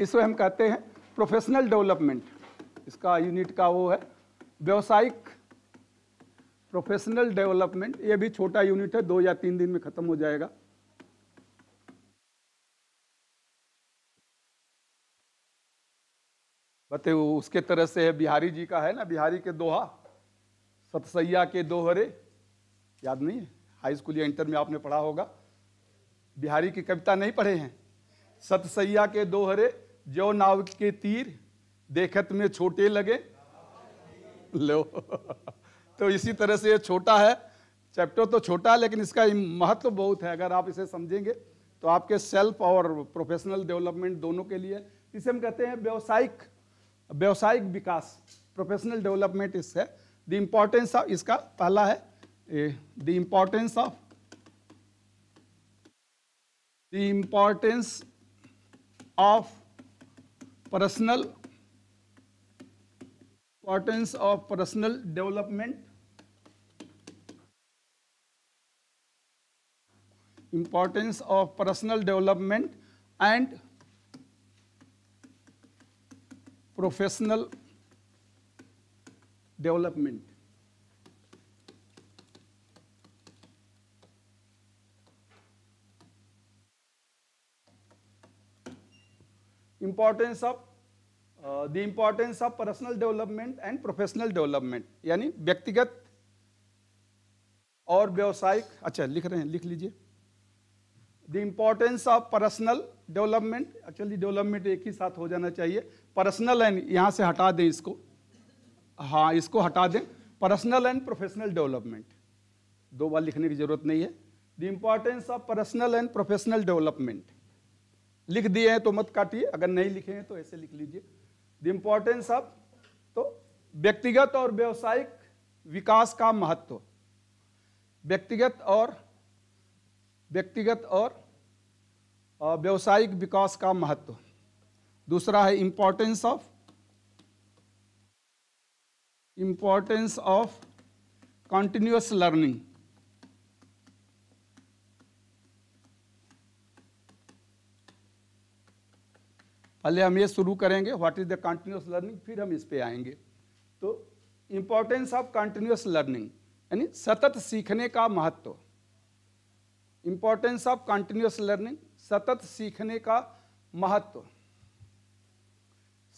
इसे हम कहते हैं प्रोफेशनल डेवलपमेंट इसका यूनिट का वो है व्यवसायिक प्रोफेशनल डेवलपमेंट ये भी छोटा यूनिट है दो या तीन दिन में खत्म हो जाएगा बते वो उसके तरह से है बिहारी जी का है ना बिहारी के दोहा सतसैया के दोहरे याद नहीं है हाई स्कूल या इंटर में आपने पढ़ा होगा बिहारी की कविता नहीं पढ़े हैं सतसैया के दोहरे जो नाव के तीर देखत में छोटे लगे लो तो इसी तरह से ये छोटा है चैप्टर तो छोटा है लेकिन इसका महत्व तो बहुत है अगर आप इसे समझेंगे तो आपके सेल्फ और प्रोफेशनल डेवलपमेंट दोनों के लिए इसे हम कहते हैं व्यवसायिक व्यावसायिक विकास प्रोफेशनल डेवलपमेंट इस है द इम्पॉर्टेंस ऑफ इसका पहला है the importance of the importance of personal importance of personal development importance of personal development and professional development importance of the importance of personal development and professional development यानी व्यक्तिगत और व्यवसायिक अच्छा लिख रहे हैं लिख लीजिए the importance of personal development actually development एक ही साथ हो जाना चाहिए पर्सनल एंड यहाँ से हटा दें इसको हाँ इसको हटा दें पर्सनल एंड प्रोफेशनल डेवलपमेंट दो बार लिखने की जरूरत नहीं है the importance of personal and professional development लिख दिए हैं तो मत काटिए अगर नहीं लिखे हैं तो ऐसे लिख लीजिए द इम्पोर्टेंस ऑफ तो व्यक्तिगत और व्यवसायिक विकास का महत्व व्यक्तिगत और व्यक्तिगत और व्यवसायिक विकास का महत्व दूसरा है importance of importance of continuous learning पहले हम ये शुरू करेंगे what is the continuous learning फिर हम इस पर आएंगे तो इंपॉर्टेंस ऑफ कंटिन्यूस लर्निंग यानी सतत सीखने का महत्व इंपॉर्टेंस ऑफ कंटिन्यूस लर्निंग सतत सीखने का महत्व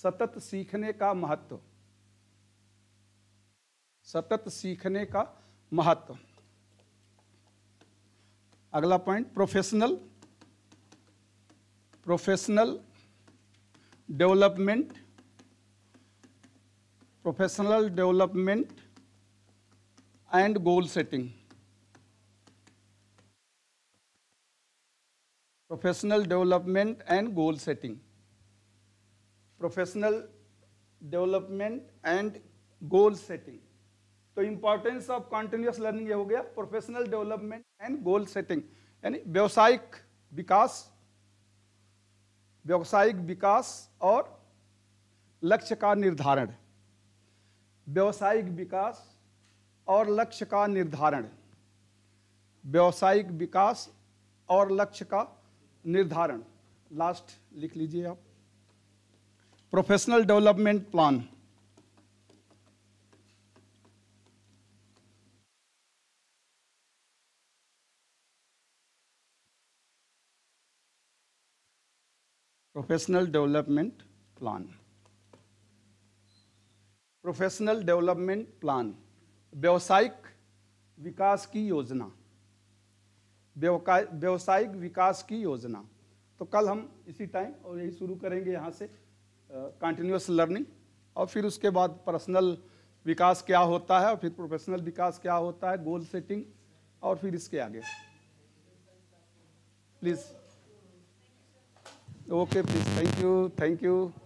सतत सीखने का महत्व सतत सीखने का महत्व अगला point professional professional development, professional development and goal setting. Professional development and goal setting. Professional development and goal setting. तो importance ऑफ कॉन्टिन्यूस लर्निंग ये हो गया professional development and goal setting यानी व्यावसायिक विकास व्यावसायिक विकास और लक्ष्य का निर्धारण व्यावसायिक विकास और लक्ष्य का निर्धारण व्यावसायिक विकास और लक्ष्य का निर्धारण लास्ट लिख लीजिए आप professional development plan professional development plan professional development plan व्यावसायिक विकास की योजना व्यावसायिक विकास की योजना तो कल हम इसी टाइम और यही शुरू करेंगे यहाँ से कंटिन्यूस लर्निंग और फिर उसके बाद पर्सनल विकास क्या होता है और फिर प्रोफेशनल विकास क्या होता है गोल सेटिंग और फिर इसके आगे please Okay, please. Thank you. Thank you.